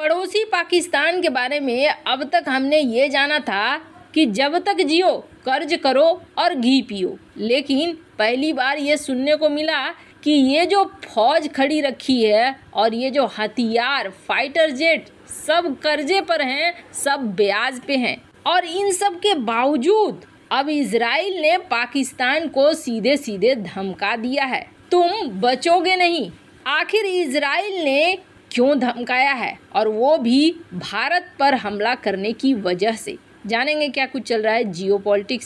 पड़ोसी पाकिस्तान के बारे में अब तक हमने ये जाना था कि जब तक जियो कर्ज करो और घी पियो लेकिन पहली बार ये सुनने को मिला कि ये जो फौज खड़ी रखी है और ये जो हथियार फाइटर जेट सब कर्जे पर हैं सब ब्याज पे हैं और इन सब के बावजूद अब इसराइल ने पाकिस्तान को सीधे सीधे धमका दिया है तुम बचोगे नहीं आखिर इसराइल ने क्यों धमकाया है और वो भी भारत पर हमला करने की वजह से जानेंगे क्या कुछ चल रहा है जियो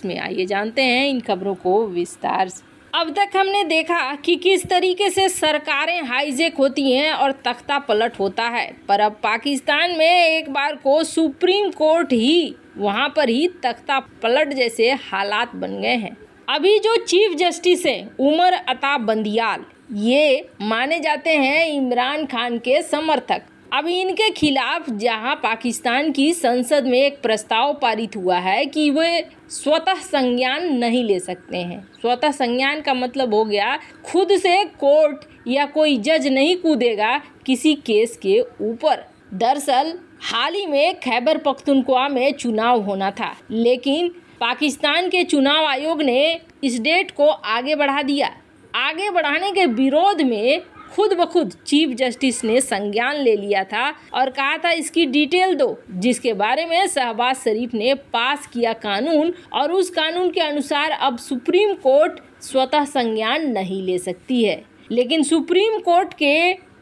में आइए जानते हैं इन खबरों को विस्तार से अब तक हमने देखा कि किस तरीके से सरकारें हाईजेक होती हैं और तख्ता पलट होता है पर अब पाकिस्तान में एक बार को सुप्रीम कोर्ट ही वहां पर ही तख्ता पलट जैसे हालात बन गए हैं अभी जो चीफ जस्टिस हैं उमर अता बंदियाल ये माने जाते हैं इमरान खान के समर्थक अब इनके खिलाफ जहां पाकिस्तान की संसद में एक प्रस्ताव पारित हुआ है कि वे स्वतः संज्ञान नहीं ले सकते हैं स्वतः संज्ञान का मतलब हो गया खुद से कोर्ट या कोई जज नहीं कूदेगा किसी केस के ऊपर दरअसल हाल ही में खैबर पख्तूनख्वा में चुनाव होना था लेकिन पाकिस्तान के चुनाव आयोग ने इस डेट को आगे बढ़ा दिया आगे बढ़ाने के विरोध में खुद ब खुद चीफ जस्टिस ने संज्ञान ले लिया था और कहा था इसकी डिटेल दो जिसके बारे में शहबाज शरीफ ने पास किया कानून और उस कानून के अनुसार अब सुप्रीम कोर्ट स्वतः संज्ञान नहीं ले सकती है लेकिन सुप्रीम कोर्ट के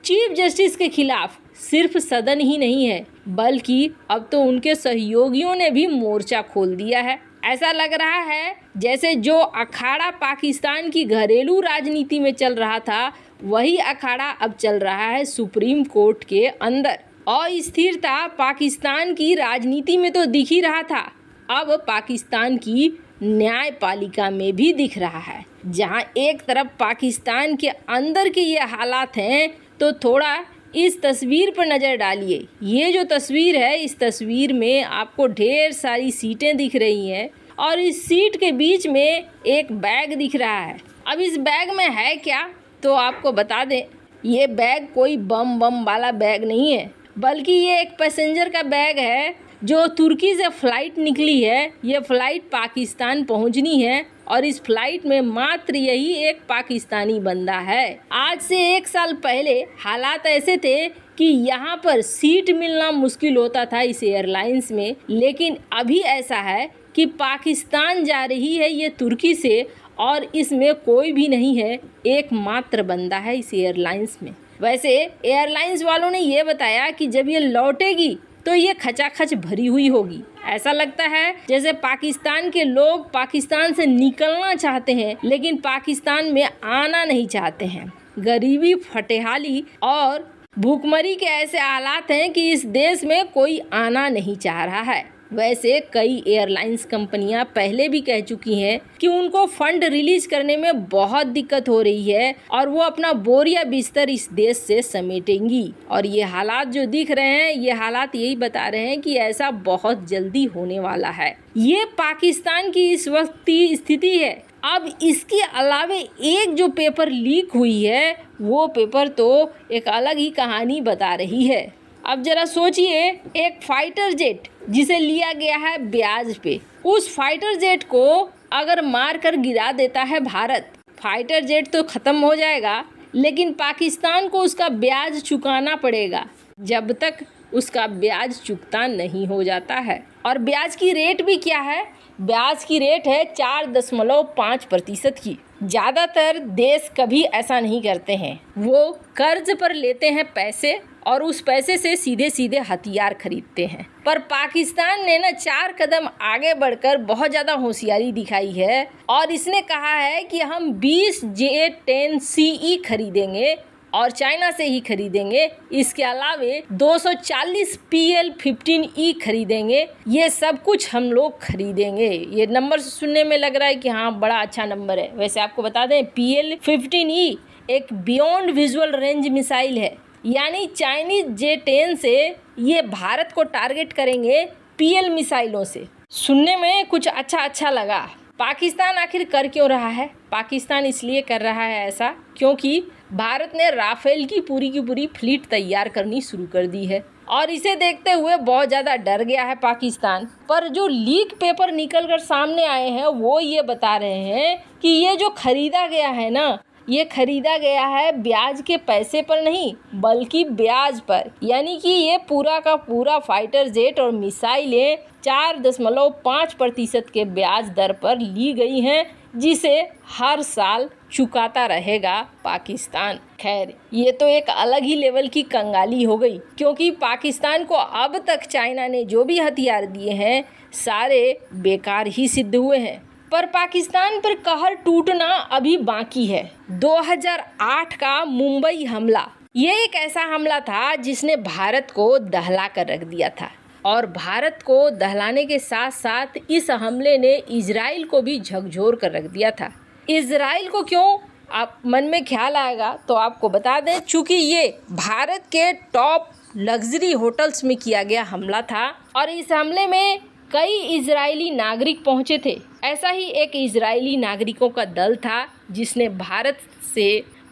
चीफ जस्टिस के खिलाफ सिर्फ सदन ही नहीं है बल्कि अब तो उनके सहयोगियों ने भी मोर्चा खोल दिया है ऐसा लग रहा है जैसे जो अखाड़ा पाकिस्तान की घरेलू राजनीति में चल रहा था वही अखाड़ा अब चल रहा है सुप्रीम कोर्ट के अंदर अस्थिरता पाकिस्तान की राजनीति में तो दिख ही रहा था अब पाकिस्तान की न्यायपालिका में भी दिख रहा है जहां एक तरफ पाकिस्तान के अंदर के ये हालात हैं तो थोड़ा इस तस्वीर पर नज़र डालिए ये जो तस्वीर है इस तस्वीर में आपको ढेर सारी सीटें दिख रही हैं और इस सीट के बीच में एक बैग दिख रहा है अब इस बैग में है क्या तो आपको बता दें ये बैग कोई बम बम वाला बैग नहीं है बल्कि ये एक पैसेंजर का बैग है जो तुर्की से फ़्लाइट निकली है ये फ़्लाइट पाकिस्तान पहुंचनी है और इस फ्लाइट में मात्र यही एक पाकिस्तानी बंदा है आज से एक साल पहले हालात ऐसे थे कि यहाँ पर सीट मिलना मुश्किल होता था इस एयरलाइंस में लेकिन अभी ऐसा है कि पाकिस्तान जा रही है ये तुर्की से और इसमें कोई भी नहीं है एकमात्र बंदा है इस एयरलाइंस में वैसे एयरलाइंस वालों ने यह बताया कि जब ये लौटेगी तो ये खचाखच भरी हुई होगी ऐसा लगता है जैसे पाकिस्तान के लोग पाकिस्तान से निकलना चाहते हैं लेकिन पाकिस्तान में आना नहीं चाहते हैं गरीबी फटेहाली और भूखमरी के ऐसे आलात हैं कि इस देश में कोई आना नहीं चाह रहा है वैसे कई एयरलाइंस कंपनियां पहले भी कह चुकी हैं कि उनको फंड रिलीज करने में बहुत दिक्कत हो रही है और वो अपना बोरिया बिस्तर इस देश से समेटेंगी और ये हालात जो दिख रहे हैं ये हालात यही बता रहे हैं कि ऐसा बहुत जल्दी होने वाला है ये पाकिस्तान की इस वक्त की स्थिति है अब इसके अलावे एक जो पेपर लीक हुई है वो पेपर तो एक अलग ही कहानी बता रही है अब जरा सोचिए एक फाइटर जेट जिसे लिया गया है ब्याज पे उस फाइटर जेट को अगर मार कर गिरा देता है भारत फाइटर जेट तो ख़त्म हो जाएगा लेकिन पाकिस्तान को उसका ब्याज चुकाना पड़ेगा जब तक उसका ब्याज चुकता नहीं हो जाता है और ब्याज की रेट भी क्या है ब्याज की रेट है चार दशमलव पाँच प्रतिशत की ज़्यादातर देश कभी ऐसा नहीं करते हैं वो कर्ज पर लेते हैं पैसे और उस पैसे से सीधे सीधे हथियार खरीदते हैं पर पाकिस्तान ने ना चार कदम आगे बढ़कर बहुत ज़्यादा होशियारी दिखाई है और इसने कहा है कि हम 20 जे टेन सी ई खरीदेंगे और चाइना से ही खरीदेंगे इसके अलावे 240 पी एल फिफ्टीन ई खरीदेंगे ये सब कुछ हम लोग खरीदेंगे ये नंबर सुनने में लग रहा है कि हाँ बड़ा अच्छा नंबर है वैसे आपको बता दें पी एल फिफ्टीन ई एक बियॉन्ड विजुअल रेंज मिसाइल है यानी चाइनीज जे टेन से ये भारत को टारगेट करेंगे पीएल मिसाइलों से सुनने में कुछ अच्छा अच्छा लगा पाकिस्तान आखिर कर क्यों रहा है पाकिस्तान इसलिए कर रहा है ऐसा क्योंकि भारत ने राफेल की पूरी की पूरी फ्लीट तैयार करनी शुरू कर दी है और इसे देखते हुए बहुत ज़्यादा डर गया है पाकिस्तान पर जो लीक पेपर निकल कर सामने आए हैं वो ये बता रहे हैं कि ये जो खरीदा गया है ना ये खरीदा गया है ब्याज के पैसे पर नहीं बल्कि ब्याज पर यानी कि ये पूरा का पूरा फाइटर जेट और मिसाइलें चार दशमलव पाँच प्रतिशत के ब्याज दर पर ली गई हैं जिसे हर साल चुकाता रहेगा पाकिस्तान खैर ये तो एक अलग ही लेवल की कंगाली हो गई क्योंकि पाकिस्तान को अब तक चाइना ने जो भी हथियार दिए हैं सारे बेकार ही सिद्ध हुए हैं पर पाकिस्तान पर कहर टूटना अभी बाकी है 2008 का मुंबई हमला ये एक ऐसा हमला था जिसने भारत को दहला कर रख दिया था और भारत को दहलाने के साथ साथ इस हमले ने इसराइल को भी झकझोर कर रख दिया था इसराइल को क्यों आप मन में ख्याल आएगा तो आपको बता दें चूँकि ये भारत के टॉप लग्जरी होटल्स में किया गया हमला था और इस हमले में कई इजरायली नागरिक पहुंचे थे ऐसा ही एक इजरायली नागरिकों का दल था जिसने भारत से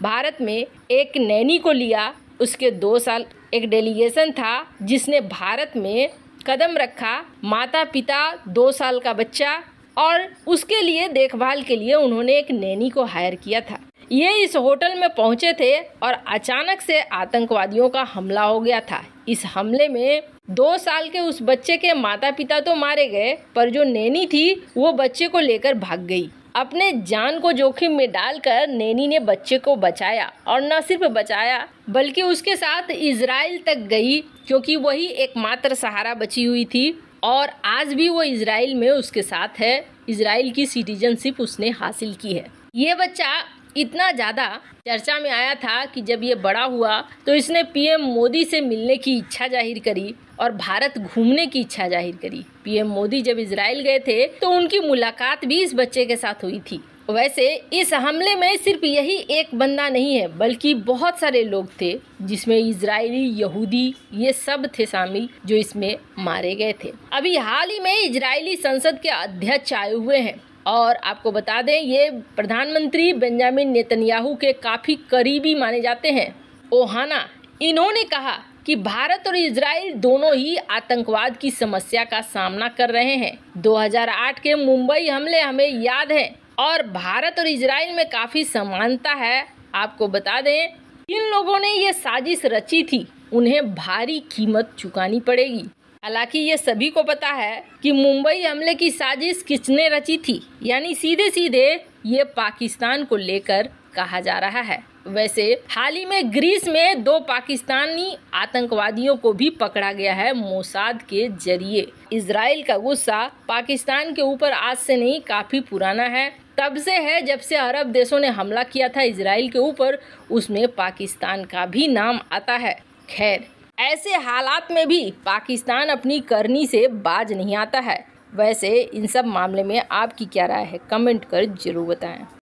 भारत में एक नैनी को लिया उसके दो साल एक डेलीगेशन था जिसने भारत में कदम रखा माता पिता दो साल का बच्चा और उसके लिए देखभाल के लिए उन्होंने एक नैनी को हायर किया था ये इस होटल में पहुंचे थे और अचानक से आतंकवादियों का हमला हो गया था इस हमले में दो साल के उस बच्चे के माता पिता तो मारे गए पर जो नैनी थी वो बच्चे को लेकर भाग गई अपने जान को जोखिम में डालकर नैनी ने बच्चे को बचाया और न सिर्फ बचाया बल्कि उसके साथ इसराइल तक गई क्योंकि वही एकमात्र सहारा बची हुई थी और आज भी वो इसराइल में उसके साथ है इसराइल की सिटीजनशिप उसने हासिल की है ये बच्चा इतना ज़्यादा चर्चा में आया था कि जब ये बड़ा हुआ तो इसने पीएम मोदी से मिलने की इच्छा जाहिर करी और भारत घूमने की इच्छा जाहिर करी पीएम मोदी जब इसराइल गए थे तो उनकी मुलाकात भी इस बच्चे के साथ हुई थी वैसे इस हमले में सिर्फ यही एक बंदा नहीं है बल्कि बहुत सारे लोग थे जिसमें इजरायली यहूदी ये सब थे शामिल जो इसमें मारे गए थे अभी हाल ही में इजरायली संसद के अध्यक्ष आए हुए हैं और आपको बता दें ये प्रधानमंत्री बेंजामिन नेतन्याहू के काफ़ी करीबी माने जाते हैं ओहाना इन्होंने कहा कि भारत और इसराइल दोनों ही आतंकवाद की समस्या का सामना कर रहे हैं 2008 के मुंबई हमले हमें याद है और भारत और इसराइल में काफ़ी समानता है आपको बता दें इन लोगों ने ये साजिश रची थी उन्हें भारी कीमत चुकानी पड़ेगी हालांकि ये सभी को पता है कि मुंबई हमले की साजिश किसने रची थी यानी सीधे सीधे ये पाकिस्तान को लेकर कहा जा रहा है वैसे हाल ही में ग्रीस में दो पाकिस्तानी आतंकवादियों को भी पकड़ा गया है मोसाद के जरिए इसराइल का गुस्सा पाकिस्तान के ऊपर आज से नहीं काफी पुराना है तब से है जब से अरब देशों ने हमला किया था इसराइल के ऊपर उसमें पाकिस्तान का भी नाम आता है खैर ऐसे हालात में भी पाकिस्तान अपनी करनी से बाज नहीं आता है वैसे इन सब मामले में आपकी क्या राय है कमेंट कर जरूर बताएं